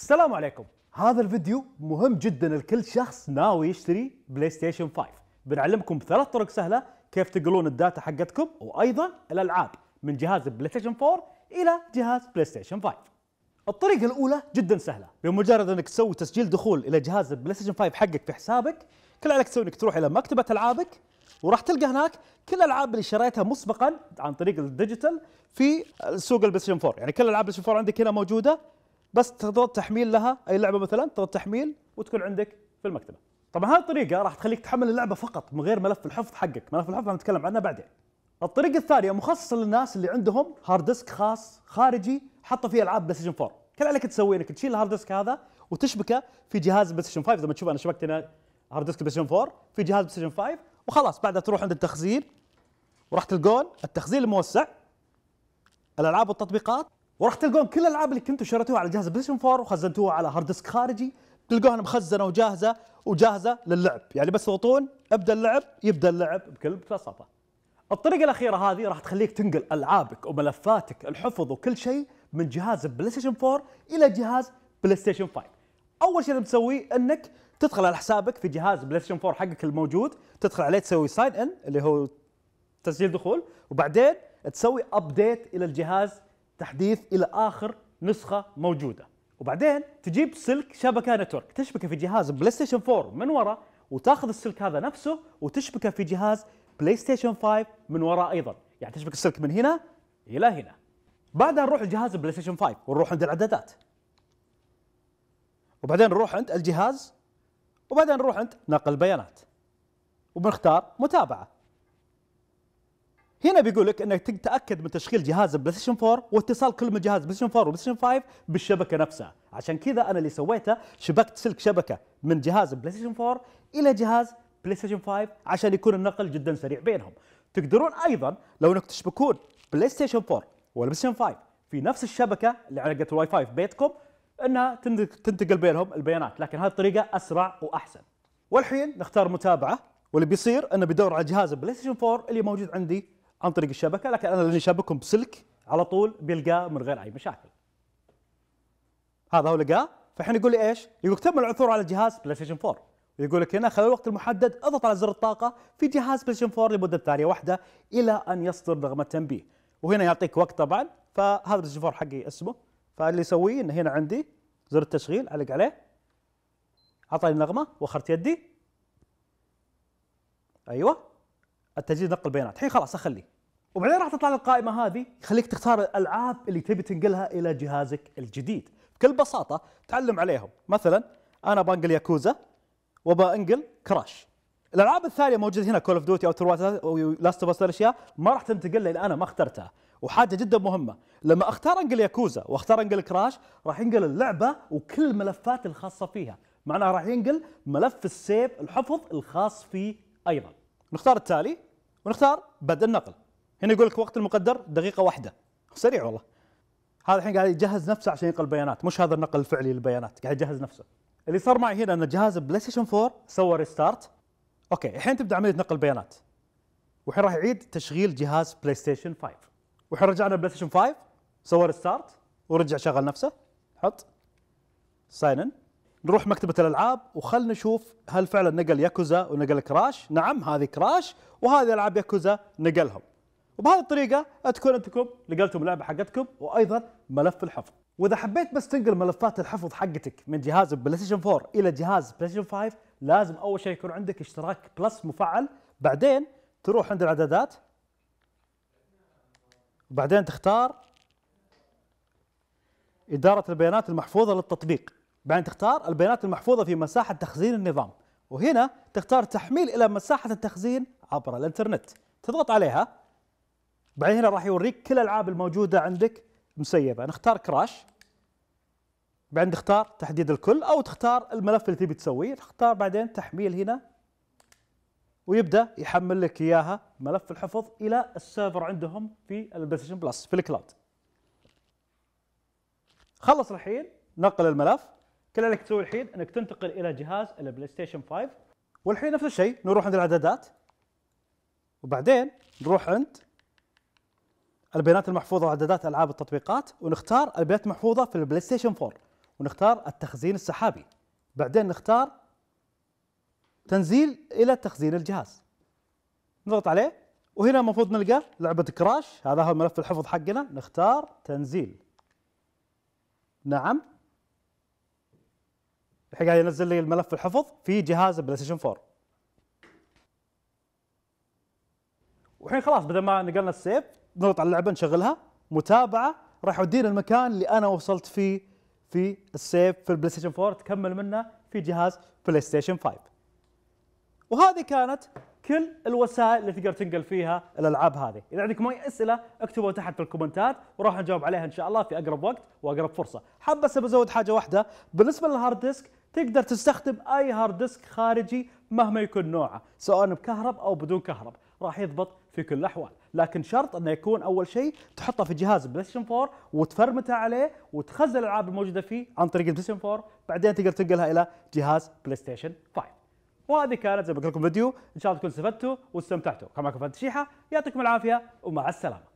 السلام عليكم هذا الفيديو مهم جدا لكل شخص ناوي يشتري بلاي ستيشن 5 بنعلمكم ثلاث طرق سهله كيف تقلون الداتا حقتكم وايضا الالعاب من جهاز بلاي ستيشن 4 الى جهاز بلاي ستيشن 5 الطريقه الاولى جدا سهله بمجرد انك تسوي تسجيل دخول الى جهاز البلاي ستيشن 5 حقك في حسابك كل عليك تسوي انك تروح الى مكتبه العابك وراح تلقى هناك كل الالعاب اللي شريتها مسبقا عن طريق الديجيتال في سوق البلاي ستيشن 4 يعني كل العاب البلاي ستيشن 4 عندك هنا موجوده بس تضغط تحميل لها اي لعبه مثلا تضغط تحميل وتكون عندك في المكتبه طبعا هذه الطريقه راح تخليك تحمل اللعبه فقط من غير ملف الحفظ حقك ملف الحفظ هنتكلم عنه بعدين الطريقه الثانيه مخصصه للناس اللي عندهم هارد ديسك خاص خارجي حطوا فيه العاب بلاي ستيشن 4 كل عليك تسوي انك تشيل الهارد ديسك هذا وتشبكه في جهاز بلاي ستيشن 5 زي ما تشوف انا شبكت هنا هارد ديسك بلاي ستيشن 4 في جهاز بلاي ستيشن 5 وخلاص بعدها تروح عند التخزين وراح تلقون التخزين الموسع الالعاب والتطبيقات وراح تلقون كل الالعاب اللي كنتوا شريتوها على جهاز بلاي 4 وخزنتوها على هارد ديسك خارجي تلقوها مخزنه وجاهزه وجاهزه للعب يعني بس تضغطون ابدا اللعب يبدا اللعب بكل بساطه الطريقه الاخيره هذه راح تخليك تنقل العابك وملفاتك الحفظ وكل شيء من جهاز بلاي ستيشن 4 الى جهاز بلاي ستيشن 5 اول شيء بتسويه انك تدخل على حسابك في جهاز بلاي ستيشن 4 حقك الموجود تدخل عليه تسوي ساين ان اللي هو تسجيل دخول وبعدين تسوي ابديت الى الجهاز تحديث الى اخر نسخه موجوده وبعدين تجيب سلك شبكه نتورك تشبكه في جهاز بلاي ستيشن 4 من وراء وتاخذ السلك هذا نفسه وتشبكه في جهاز بلاي ستيشن 5 من وراء ايضا يعني تشبك السلك من هنا الى هنا بعدها نروح لجهاز البلاي ستيشن 5 ونروح عند الاعدادات وبعدين نروح عند الجهاز وبعدين نروح عند نقل البيانات وبنختار متابعه هنا بيقول لك انك تتاكد من تشغيل جهاز البلاي ستيشن 4 واتصال كل من جهاز بلاي ستيشن 4 وبلاي ستيشن 5 بالشبكه نفسها، عشان كذا انا اللي سويته شبكت سلك شبكه من جهاز بلاي ستيشن 4 الى جهاز بلاي ستيشن 5 عشان يكون النقل جدا سريع بينهم. تقدرون ايضا لو انك تشبكون بلاي ستيشن 4 ولا بلاي ستيشن 5 في نفس الشبكه اللي على الواي فاي في بيتكم انها تنتقل بينهم البيانات، لكن هذه الطريقه اسرع واحسن. والحين نختار متابعه واللي بيصير انه بيدور على جهاز البلاي ستيشن 4 اللي موجود عندي عن طريق الشبكه لكن انا لاني شابكهم بسلك على طول بيلقاه من غير اي مشاكل هذا هو لقاه فالحين يقول لي ايش؟ يقول تم العثور على جهاز بلاي ستيشن 4 يقول لك هنا خلال الوقت المحدد اضغط على زر الطاقه في جهاز بلاي ستيشن 4 لمده ثانيه واحده الى ان يصدر نغمه تنبيه وهنا يعطيك وقت طبعا فهذا بلاي ستيشن 4 حقي اسمه فاللي يسويه انه هنا عندي زر التشغيل علق عليه اعطاني النغمه واخرت يدي ايوه التجديد نقل البيانات الحين خلاص اخليه وبعدين راح تطلع القائمه هذه يخليك تختار الالعاب اللي تبي تنقلها الى جهازك الجديد بكل بساطه تعلم عليهم مثلا انا بنقل ياكوزا وبنقل كراش الالعاب الثانيه موجوده هنا كول اوف ديوتي او تروات لاست اوف الاشياء ما راح تنتقل لان انا ما اخترتها وحاجه جدا مهمه لما اختار انقل ياكوزا واختار انقل كراش راح ينقل اللعبه وكل الملفات الخاصه فيها معناها راح ينقل ملف السيف الحفظ الخاص فيه ايضا نختار التالي ونختار بدء النقل هنا يقول لك وقت المقدر دقيقه واحده سريع والله هذا الحين قاعد يجهز نفسه عشان ينقل بيانات مش هذا النقل الفعلي للبيانات قاعد يجهز نفسه اللي صار معي هنا ان جهاز بلاي ستيشن 4 سوى ريستارت اوكي الحين تبدا عمليه نقل بيانات والحين راح يعيد تشغيل جهاز بلاي ستيشن 5 والحين رجعنا بلاي ستيشن 5 سوى ريستارت ورجع شغل نفسه حط ساين ان نروح مكتبة الألعاب وخلنا نشوف هل فعلا نقل ياكوزا ونقل كراش نعم هذه كراش وهذه ألعاب ياكوزا نقلهم وبهذه الطريقة تكون أنتم نقلتم اللعبة حقتكم وأيضا ملف الحفظ وإذا حبيت بس تنقل ملفات الحفظ حقتك من جهاز بلايستيشن 4 إلى جهاز بلايستيشن 5 لازم أول شيء يكون عندك اشتراك بلس مفعل بعدين تروح عند الإعدادات وبعدين تختار إدارة البيانات المحفوظة للتطبيق بعدين تختار البيانات المحفوظة في مساحة تخزين النظام وهنا تختار تحميل إلى مساحة التخزين عبر الإنترنت تضغط عليها بعدين هنا راح يوريك كل الألعاب الموجودة عندك مسيبة نختار كراش بعدين تختار تحديد الكل أو تختار الملف اللي تبي تسويه تختار بعدين تحميل هنا ويبدأ يحمل لك إياها ملف الحفظ إلى السيرفر عندهم في البلايستيشن بلس في الكلاود خلص الحين نقل الملف كل اللي تسويه الحين انك تنتقل الى جهاز البلاي ستيشن 5 والحين نفس الشيء نروح عند الاعدادات وبعدين نروح عند البيانات المحفوظه واعدادات العاب التطبيقات ونختار البيانات المحفوظه في البلاي ستيشن 4 ونختار التخزين السحابي بعدين نختار تنزيل الى تخزين الجهاز نضغط عليه وهنا المفروض نلقى لعبه كراش هذا هو ملف الحفظ حقنا نختار تنزيل نعم الحين قاعد ينزل لي الملف الحفظ في جهاز بلاي ستيشن 4 والحين خلاص بدل ما نقلنا السيف نضغط على اللعبه نشغلها متابعه راح يودينا المكان اللي انا وصلت فيه في السيف في البلاي ستيشن 4 تكمل منه في جهاز بلاي ستيشن 5 وهذه كانت كل الوسائل اللي تقدر تنقل فيها الالعاب هذه، اذا عندكم اي اسئله اكتبوا تحت في الكومنتات وراح نجاوب عليها ان شاء الله في اقرب وقت واقرب فرصه. حاب بس بزود حاجه واحده، بالنسبه للهارد ديسك تقدر تستخدم اي هارد ديسك خارجي مهما يكون نوعه سواء بكهرب او بدون كهرب راح يضبط في كل الاحوال لكن شرط انه يكون اول شيء تحطه في جهاز بلايستيشن 4 وتفرمته عليه وتخزن الالعاب الموجوده فيه عن طريق البلايستيشن 4 بعدين تقدر تنقلها الى جهاز بلايستيشن 5 وهذه كانت زي ما قلت لكم فيديو ان شاء الله تكونوا استفدتوا واستمتعتوا كان معكم فهد الشيحه يعطيكم العافيه ومع السلامه